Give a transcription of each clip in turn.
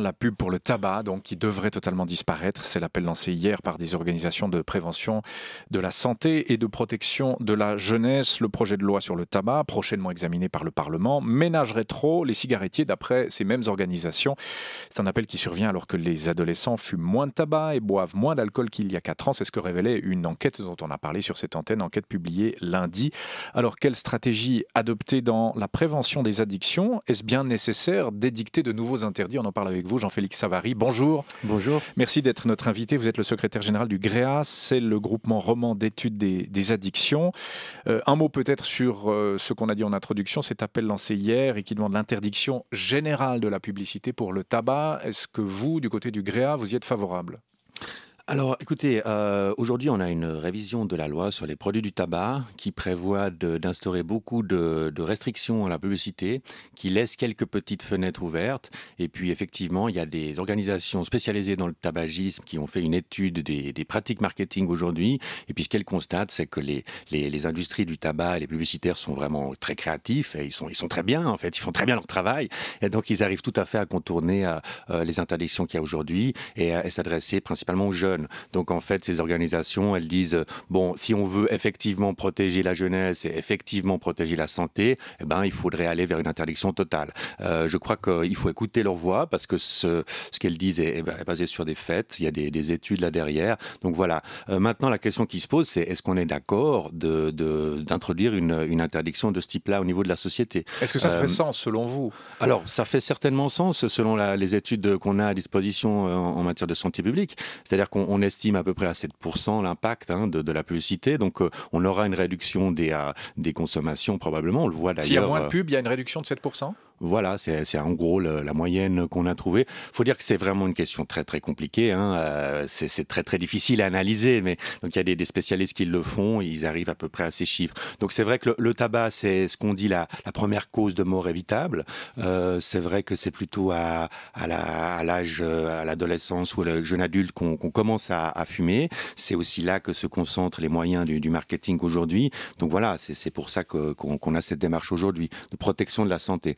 La pub pour le tabac, donc, qui devrait totalement disparaître, c'est l'appel lancé hier par des organisations de prévention de la santé et de protection de la jeunesse. Le projet de loi sur le tabac, prochainement examiné par le Parlement, ménagerait trop les cigarettiers d'après ces mêmes organisations. C'est un appel qui survient alors que les adolescents fument moins de tabac et boivent moins d'alcool qu'il y a quatre ans. C'est ce que révélait une enquête dont on a parlé sur cette antenne, enquête publiée lundi. Alors, quelle stratégie adopter dans la prévention des addictions Est-ce bien nécessaire d'édicter de nouveaux interdits On en parle avec vous. Jean-Félix Savary. Bonjour. Bonjour. Merci d'être notre invité. Vous êtes le secrétaire général du GREA, c'est le groupement roman d'études des, addictions. Euh, un mot peut-être sur euh, ce qu'on a dit en introduction, cet appel lancé hier et qui demande l'interdiction générale de la publicité pour le tabac. Est-ce que vous, du côté du GREA, vous y êtes favorable alors, écoutez, euh, aujourd'hui, on a une révision de la loi sur les produits du tabac qui prévoit d'instaurer beaucoup de, restrictions à la publicité, qui laisse quelques petites fenêtres ouvertes. Et puis, effectivement, il y a des organisations spécialisées dans le tabagisme qui ont fait une étude des, pratiques marketing aujourd'hui. Et puis, ce qu'elles constatent, c'est que les, industries du tabac et les publicitaires sont vraiment très créatifs et ils sont, ils sont très bien, en fait. Ils font très bien leur travail. Et donc, ils arrivent tout à fait à contourner euh, euh, les interdictions qu'il y a aujourd'hui et, à s'adresser principalement aux jeunes. Donc en fait, ces organisations, elles disent euh, bon, si on veut effectivement protéger la jeunesse et effectivement protéger la santé, eh ben il faudrait aller vers une interdiction totale. Euh, je crois qu'il faut écouter leur voix parce que ce, ce qu'elles disent est, eh ben, basé sur des faits. Il y a des, études là derrière. Donc voilà. Euh, maintenant, la question qui se pose, c'est est-ce qu'on est, d'accord d'introduire une, interdiction de ce type-là au niveau de la société Est-ce que ça ferait sens selon vous Alors, ça fait certainement sens selon les études qu'on a à disposition en, en matière de santé publique. C'est-à-dire qu'on on estime à peu près à 7% l'impact hein, de, la publicité. Donc, euh, on aura une réduction des, euh, des consommations probablement. On le voit d'ailleurs. S'il y a moins de euh, pubs, il y a une réduction de 7% voilà, c'est en gros la moyenne qu'on a trouvée. Il faut dire que c'est vraiment une question très très compliquée. Hein. Euh, c'est très très difficile à analyser, mais donc il y a des, spécialistes qui le font, ils arrivent à peu près à ces chiffres. Donc c'est vrai que le, tabac, c'est ce qu'on dit la, la, première cause de mort évitable. Euh, c'est vrai que c'est plutôt à, à l'âge, euh, à l'adolescence ou le jeune adulte qu'on commence à, fumer. C'est aussi là que se concentrent les moyens du, marketing aujourd'hui. Donc voilà, c'est pour ça qu'on a cette démarche aujourd'hui de protection de la santé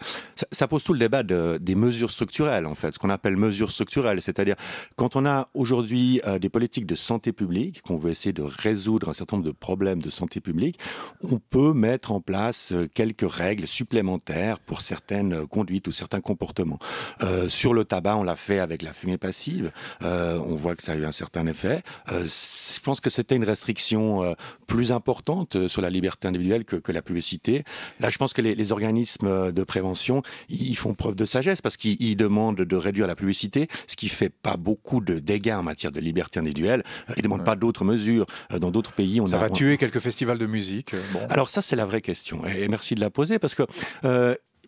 ça, pose tout le débat des mesures structurelles, en fait, ce qu'on appelle mesures structurelles, c'est-à-dire quand on a aujourd'hui euh, des politiques de santé publique, qu'on veut essayer de résoudre un certain nombre de problèmes de santé publique, on peut mettre en place euh, quelques règles supplémentaires pour certaines euh, conduites ou certains comportements. sur le tabac, on l'a fait avec la fumée passive, on voit que ça a eu un certain effet. je pense que c'était une restriction plus importante sur la liberté individuelle que, que, la publicité. Là, je pense que les organismes de prévention ils font preuve de sagesse parce qu'ils demandent de réduire la publicité, ce qui fait pas beaucoup de dégâts en matière de liberté individuelle. Ils euh, demandent pas d'autres mesures. Euh, dans d'autres pays, on ça va tuer quelques festivals de musique. Euh, Alors ça, c'est la vraie question. Et merci de la poser parce que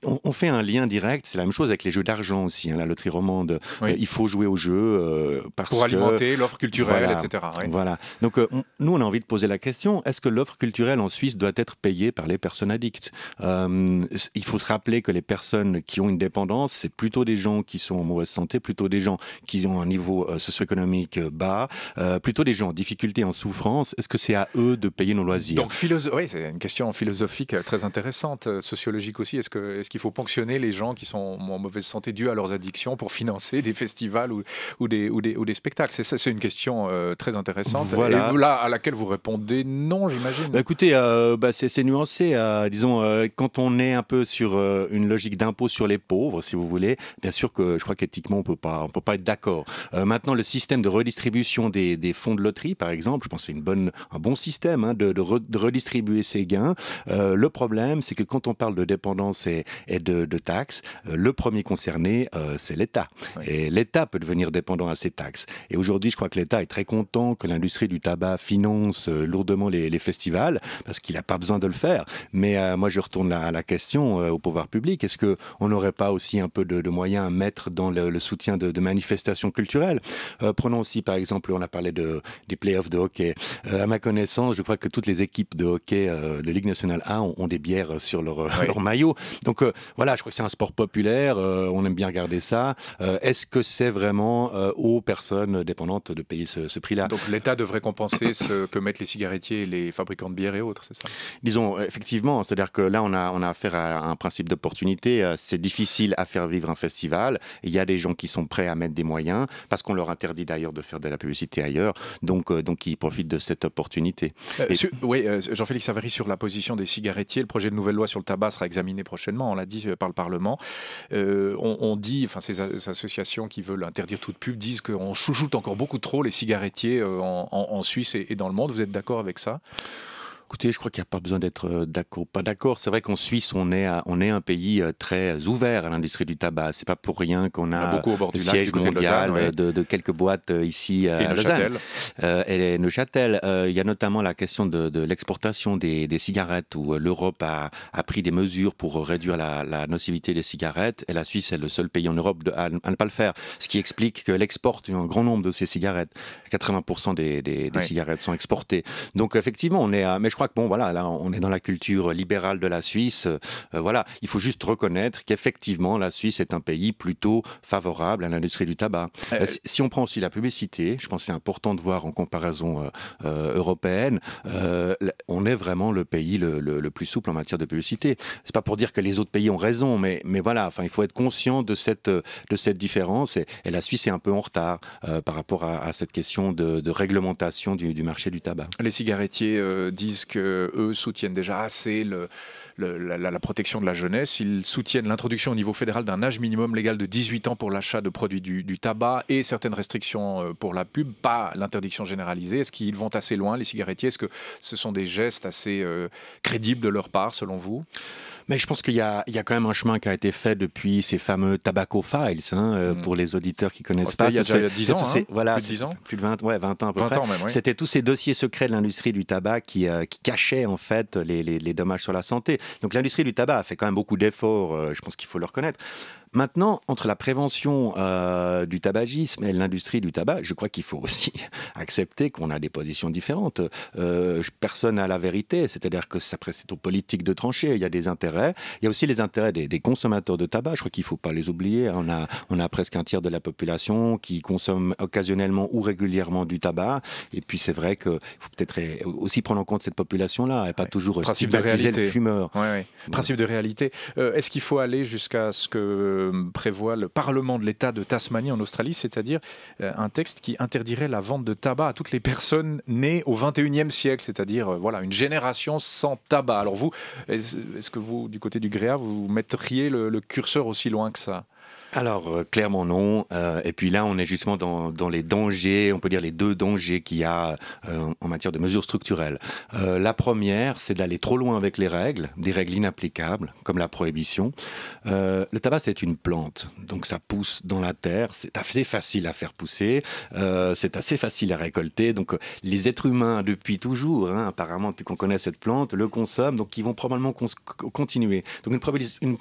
on, fait un lien direct. C'est la même chose avec les jeux d'argent aussi. Hein, la loterie romande, euh, il faut jouer au jeu euh, pour alimenter l'offre culturelle, etc. Voilà. Donc euh, nous, on a envie de poser la question est-ce que l'offre culturelle en Suisse doit être payée par les personnes addictes euh, Il faut se rappeler que les personnes qui ont une dépendance, c'est plutôt des gens qui sont en mauvaise santé, plutôt des gens qui ont un niveau socio-économique bas, plutôt des gens en difficulté, en souffrance. Est-ce que c'est à eux de payer nos loisirs Donc, oui, c'est une question philosophique très intéressante, sociologique aussi. Est-ce que qu'il faut ponctionner les gens qui sont en mauvaise santé due à leurs addictions pour financer des festivals ou, des, ou, des, spectacles C'est ça, c'est une question euh, très intéressante. Voilà. à laquelle vous répondez non, j'imagine. Bah, écoutez, euh, bah, c'est nuancé. Euh, disons, quand on est un peu sur une logique d'impôt sur les pauvres, si vous voulez, bien sûr que je crois qu'éthiquement, on peut pas, on peut pas être d'accord. maintenant, le système de redistribution des, fonds de loterie, par exemple, je pense que c'est une bonne, un bon système hein, de, redistribuer ses gains. le problème, c'est que quand on parle de dépendance et, et de, taxes, euh, le premier concerné, euh, c'est l'État. Et l'État peut devenir dépendant à ces taxes. Et aujourd'hui, je crois que l'État est très content que l'industrie du tabac finance euh, lourdement les, festivals, parce qu'il n'a pas besoin de le faire. Mais moi, je retourne la, la question au pouvoir public. Est-ce qu'on n'aurait pas aussi un peu de, moyens à mettre dans le, soutien de, manifestations culturelles Prenons aussi, par exemple, on a parlé de, des playoffs de hockey. à ma connaissance, je crois que toutes les équipes de hockey de Ligue nationale A ont, des bières sur leur, leur maillot. Donc, euh, voilà, je crois que c'est un sport populaire, euh, on aime bien regarder ça. Euh, est-ce que c'est vraiment aux personnes dépendantes de payer ce, prix-là Donc l'État devrait compenser ce que mettent les cigarettiers les fabricants de bière et autres, c'est ça Disons, effectivement, c'est-à-dire que là, on a, affaire à un principe d'opportunité. C'est difficile à faire vivre un festival. Il y a des gens qui sont prêts à mettre des moyens, parce qu'on leur interdit d'ailleurs de faire de la publicité ailleurs, donc, donc ils profitent de cette opportunité. Oui, Jean-Félix Savary, sur la position des cigarettiers, le projet de nouvelle loi sur le tabac sera examiné prochainement on l'a dit euh, par le Parlement. Euh, on, dit, enfin, ces, associations qui veulent interdire toute pub disent qu'on chouchoute encore beaucoup trop les cigarettiers euh, en, Suisse et dans le monde. Vous êtes d'accord avec ça Écoutez, je crois qu'il n'y a pas besoin d'être euh, d'accord. Pas d'accord. C'est vrai qu'en Suisse, on est, on est un pays euh, très euh, ouvert à l'industrie du tabac. C'est pas pour rien qu'on a, beaucoup au bord le du siège lac, mondial de, quelques boîtes ici et à Neuchâtel. et Neuchâtel. il y a notamment la question de, l'exportation des, cigarettes où l'Europe a, pris des mesures pour réduire la, nocivité des cigarettes et la Suisse est le seul pays en Europe à, ne pas le faire. Ce qui explique que l'exporte un grand nombre de ces cigarettes. 80% des, cigarettes sont exportées. Donc effectivement, on est à, mais je crois bon, voilà, là, on est dans la culture libérale de la Suisse. Euh, voilà, il faut juste reconnaître qu'effectivement, la Suisse est un pays plutôt favorable à l'industrie du tabac. Euh, euh, si on prend aussi la publicité, je pense que c'est important de voir en comparaison européenne, on est vraiment le pays le, plus souple en matière de publicité. C'est pas pour dire que les autres pays ont raison, mais, mais voilà, enfin, il faut être conscient de cette, de cette différence. Et, la Suisse est un peu en retard par rapport à, cette question de, réglementation du, du, marché du tabac. Les cigarettiers disent que eux soutiennent déjà assez le, la, protection de la jeunesse. Ils soutiennent l'introduction au niveau fédéral d'un âge minimum légal de 18 ans pour l'achat de produits du, tabac et certaines restrictions euh, pour la pub, pas l'interdiction généralisée. Est-ce qu'ils vont assez loin, les cigarettiers Est-ce que ce sont des gestes assez euh, crédibles de leur part, selon vous mais je pense qu'il y, y, a quand même un chemin qui a été fait depuis ces fameux tobacco files, hein, euh, hmm. pour les auditeurs qui connaissent oh, pas. Il y a 10 ans, hein, voilà, plus de ans Plus 20, ans C'était tous ces dossiers secrets de l'industrie du tabac qui, cachaient en fait les, les dommages sur la santé. Donc l'industrie du tabac a fait quand même beaucoup d'efforts, euh, je pense qu'il faut le reconnaître. Maintenant, entre la prévention euh, du tabagisme et l'industrie du tabac, je crois qu'il faut aussi accepter qu'on a des positions différentes. Euh, personne n'a la vérité, c'est-à-dire que c'est aux politiques de trancher. Il y a des intérêts. Il y a aussi les intérêts des, consommateurs de tabac. Je crois qu'il ne faut pas les oublier. On a, on a presque un tiers de la population qui consomme occasionnellement ou régulièrement du tabac. Et puis c'est vrai qu'il faut peut-être aussi prendre en compte cette population-là et pas toujours stigmatiser le fumeur. Ouais, ouais. Principe de réalité. Euh, est-ce qu'il faut aller jusqu'à ce que euh, prévoit le Parlement de l'État de Tasmanie en Australie, c'est-à-dire euh, un texte qui interdirait la vente de tabac à toutes les personnes nées au 21e siècle, c'est-à-dire euh, voilà une génération sans tabac. Alors vous, est-ce que vous, du côté du Gréa, e vous mettriez le curseur aussi loin que ça alors, euh, clairement non. Euh, et puis là, on est justement dans, les dangers, on peut dire les deux dangers qu'il y a euh, en matière de mesures structurelles. la première, c'est d'aller trop loin avec les règles, des règles inapplicables, comme la prohibition. le tabac, c'est une plante, donc ça pousse dans la terre, c'est assez facile à faire pousser, c'est assez facile à récolter. Donc les êtres humains, depuis toujours, hein, apparemment, depuis qu'on connaît cette plante, le consomment, donc ils vont probablement continuer. Donc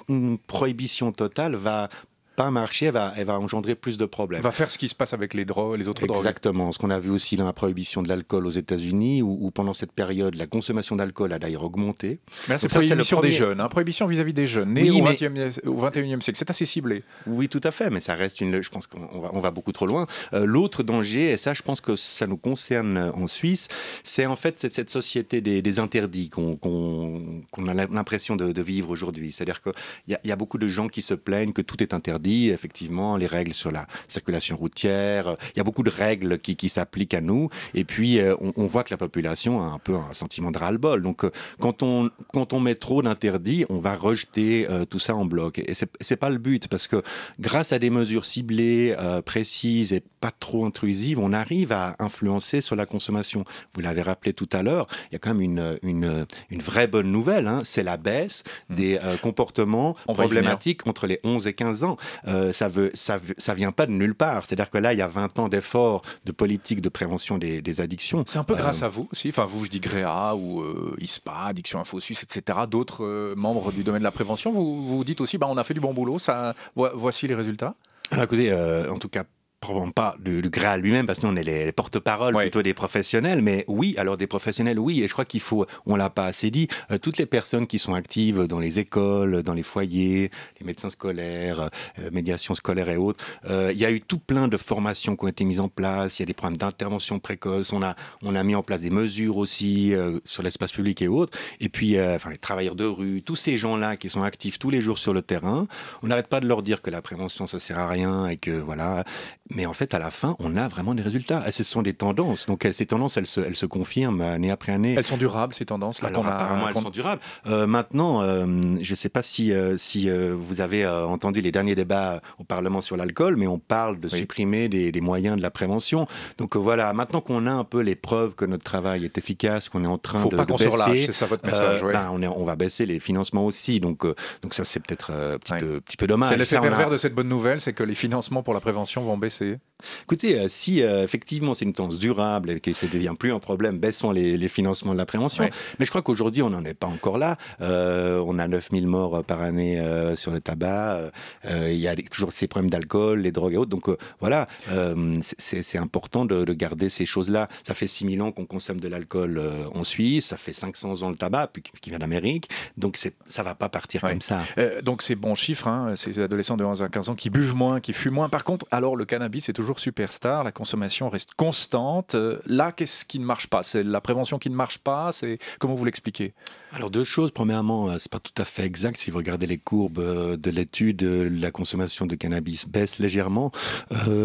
une prohibition totale va pas marcher, elle va, va engendrer plus de problèmes. Elle va faire ce qui se passe avec les, drogues, les autres drogues. Exactement. Ce qu'on a vu aussi dans la prohibition de l'alcool aux États-Unis, où, pendant cette période, la consommation d'alcool a d'ailleurs augmenté. Mais c'est prohibition des jeunes, hein. prohibition vis-à-vis des jeunes, Né au, XXIe e 21e siècle. C'est assez ciblé. Oui, tout à fait, mais ça reste une. Je pense qu'on va, beaucoup trop loin. Euh, l'autre danger, et ça, je pense que ça nous concerne euh, en Suisse, c'est en fait cette, société des, interdits qu'on a l'impression de, vivre aujourd'hui. C'est-à-dire qu'il y, y a beaucoup de gens qui se plaignent que tout est interdit effectivement les règles sur la circulation routière. Il y a beaucoup de règles qui, qui s'appliquent à nous. Et puis, euh, on, voit que la population a un peu un sentiment de ras-le-bol. Donc, euh, quand on, quand on met trop d'interdits, on va rejeter euh, tout ça en bloc. Et c'est pas le but, parce que grâce à des mesures ciblées, précises et pas trop intrusives, on arrive à influencer sur la consommation. Vous l'avez rappelé tout à l'heure, il y a quand même une, une, une vraie bonne nouvelle, hein. c'est la baisse mmh. des comportements problématiques entre les 11 et 15 ans. Euh, ça ne ça, vient pas de nulle part. C'est-à-dire que là, il y a 20 ans d'efforts de politique de prévention des, addictions. C'est un peu grâce euh, à vous aussi. Enfin, vous, je dis Gréa ou euh, ISPA, Addiction Info Suisse, etc. D'autres membres du domaine de la prévention, vous vous dites aussi, bah, on a fait du bon boulot, ça, voici les résultats. écoutez, en tout cas, probablement pas du, Graal lui-même, parce que nous, on est les, porte-parole plutôt des professionnels, mais oui, alors des professionnels, oui, et je crois qu'il faut, on l'a pas assez dit, euh, toutes les personnes qui sont actives dans les écoles, dans les foyers, les médecins scolaires, euh, médiation scolaire et autres, euh, il y a eu tout plein de formations qui ont été mises en place, il y a des programmes d'intervention précoce, on a, on a mis en place des mesures aussi sur l'espace public et autres, et puis, enfin, les travailleurs de rue, tous ces gens-là qui sont actifs tous les jours sur le terrain, on n'arrête pas de leur dire que la prévention, ça sert à rien et que, voilà, mais en fait, à la fin, on a vraiment des résultats. Ah, ce sont des tendances. Donc, ces tendances, elles se, confirment euh, année après année. Elles sont durables, ces tendances Alors, apparemment, elles sont durables. Euh, maintenant, euh, je ne sais pas si, si vous avez entendu les derniers débats au Parlement sur l'alcool, mais on parle de supprimer des, moyens de la prévention. Donc, voilà, maintenant qu'on a un peu les preuves que notre travail est efficace, qu'on est en train de, pas qu'on baisser... Faut pas c'est ça votre message, ben, on, est, on, va baisser les financements aussi. Donc, donc ça, c'est peut-être un petit, peu, dommage. C'est l'effet pervers de cette bonne nouvelle, c'est que les financements pour la prévention vont baisser. Écoutez, euh, si euh, effectivement c'est une tendance durable et que ça ne devient plus un problème, baissons les, financements de la prévention. Mais je crois qu'aujourd'hui, on n'en est pas encore là. Euh, on a 9000 morts par année sur le tabac. Il y a toujours ces problèmes d'alcool, les drogues et autres. Donc voilà, c'est important de, garder ces choses-là. Ça fait 6000 ans qu'on consomme de l'alcool en Suisse, ça fait 500 ans le tabac, qui vient d'Amérique. Donc ça ne va pas partir comme ça. donc c'est bon chiffre, hein. ces adolescents de 11 à 15 ans qui buvent moins, qui fument moins. Par contre, alors le cannabis c'est toujours superstar, la consommation reste constante. Euh, là, qu'est-ce qui ne marche pas C'est la prévention qui ne marche pas C'est Comment vous l'expliquez Alors, deux choses. Premièrement, euh, ce n'est pas tout à fait exact. Si vous regardez les courbes euh, de l'étude, la consommation de cannabis baisse légèrement.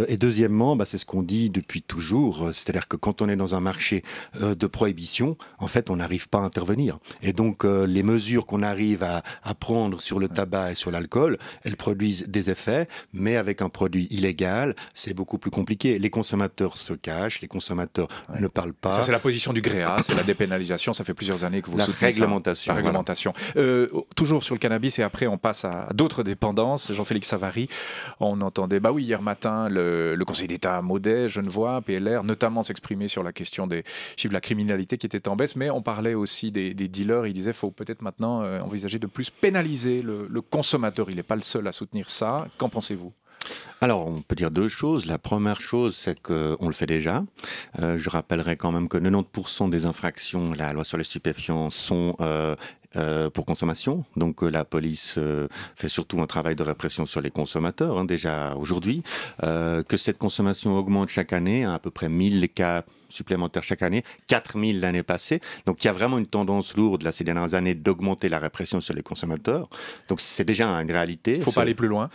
et deuxièmement, bah, c'est ce qu'on dit depuis toujours. C'est-à-dire que quand on est dans un marché de prohibition, en fait, on n'arrive pas à intervenir. Et donc, les mesures qu'on arrive à prendre sur le tabac et sur l'alcool, elles produisent des effets, mais avec un produit illégal, c'est beaucoup plus compliqué. Les consommateurs se cachent, les consommateurs ne parlent pas. Ça, c'est la position du Gréa, c'est la dépénalisation. Ça fait plusieurs années que vous soutenez réglementation, La réglementation. Euh, toujours sur le cannabis, et après, on passe à d'autres dépendances. Jean-Félix Savary, on entendait, bah oui, hier matin, le, Conseil d'État à Maudet, Genevois, PLR, notamment s'exprimer sur la question des chiffres de la criminalité qui étaient en baisse, mais on parlait aussi des, dealers. Il disait, faut peut-être maintenant euh, envisager de plus pénaliser le consommateur. Il n'est pas le seul à soutenir ça. Qu'en pensez-vous alors, on peut dire deux choses. La première chose, c'est qu'on le fait déjà. Euh, je rappellerai quand même que 90% des infractions, à la loi sur les stupéfiants, sont euh, euh, pour consommation. Donc la police fait surtout un travail de répression sur les consommateurs hein, déjà aujourd'hui. que cette consommation augmente chaque année à à peu près 1000 cas supplémentaires chaque année, 4000 l'année passée. Donc il y a vraiment une tendance lourde là, ces dernières années d'augmenter la répression sur les consommateurs. Donc c'est déjà une réalité. Il ne faut pas aller plus loin.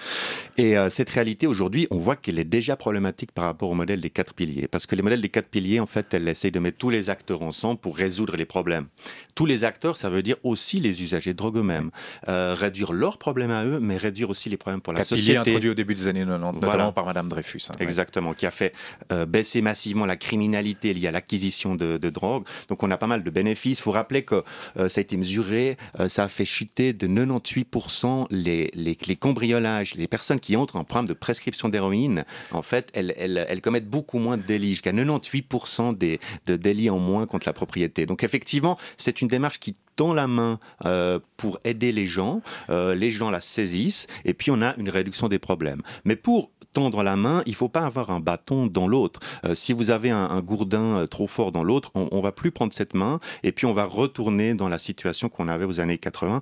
Et euh, cette réalité aujourd'hui, on voit qu'elle est déjà problématique par rapport au modèle des quatre piliers. Parce que les modèles des quatre piliers, en fait, elle essayent de mettre tous les acteurs ensemble pour résoudre les problèmes. Tous les acteurs, ça veut dire aussi les usagers de drogue eux-mêmes. Euh, réduire leurs problèmes à eux, mais réduire aussi les problèmes pour la société. Quatre piliers introduits au début des années 90, notamment par Madame Dreyfus. Hein, Exactement, qui a fait euh, baisser massivement la criminalité il liée à l'acquisition de, drogue. Donc on a pas mal de bénéfices. Il faut rappeler que euh, ça a été mesuré, euh, ça a fait chuter de 98% les, les, les, cambriolages. Les personnes qui entrent en programme de prescription d'héroïne, en fait, elles, commettent beaucoup moins de délits, jusqu'à 98% des, de délits en moins contre la propriété. Donc effectivement, c'est une démarche qui tend la main euh, pour aider les gens, euh, les gens la saisissent et puis on a une réduction des problèmes. Mais pour tendre la main, il ne faut pas avoir un bâton dans l'autre. Euh, si vous avez un, gourdin trop fort dans l'autre, on, ne va plus prendre cette main et puis on va retourner dans la situation qu'on avait aux années 80,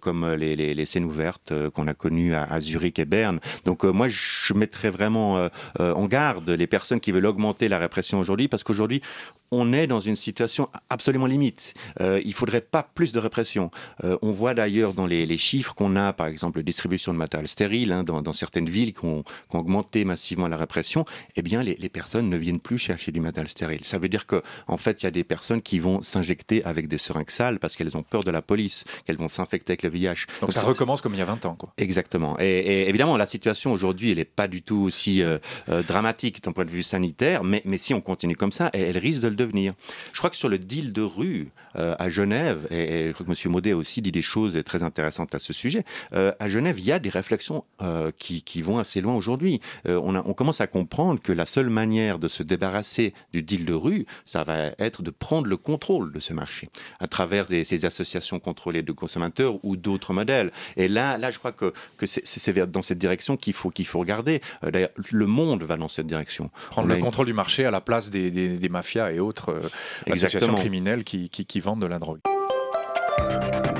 comme les, scènes ouvertes qu'on a connues à, Zurich et Berne. Donc moi, je mettrais vraiment en garde les personnes qui veulent augmenter la répression aujourd'hui, parce qu'aujourd'hui, on est dans une situation absolument limite. il faudrait pas plus de répression. Euh, on voit d'ailleurs dans les, chiffres qu'on a, par exemple, distribution de matériel stérile hein, dans, certaines villes qui ont, augmenté massivement la répression, eh bien, les, personnes ne viennent plus chercher du matériel stérile. Ça veut dire que, en fait, il y a des personnes qui vont s'injecter avec des seringues sales parce qu'elles ont peur de la police, qu'elles vont s'infecter avec le VIH. Donc, ça, recommence comme il y a 20 ans, quoi. Exactement. Et, évidemment, la situation aujourd'hui, elle n'est pas du tout aussi euh, euh, dramatique d'un point de vue sanitaire, mais, mais si on continue comme ça, elle risque de le devenir. Je crois que sur le deal de rue à Genève, et, je crois que M. Maudet a aussi dit des choses très intéressantes à ce sujet, euh, à Genève, il y a des réflexions euh, qui, vont assez loin aujourd'hui. Euh, on, on, commence à comprendre que la seule manière de se débarrasser du deal de rue, ça va être de prendre le contrôle de ce marché à travers des, ces associations contrôlées de consommateurs ou d'autres modèles. Et là, là, je crois que, c'est dans cette direction qu'il faut, faut regarder. D'ailleurs, le monde va dans cette direction. Prendre le contrôle du marché à la place des, mafias et autres associations criminelles qui vendent de la drogue. Bye.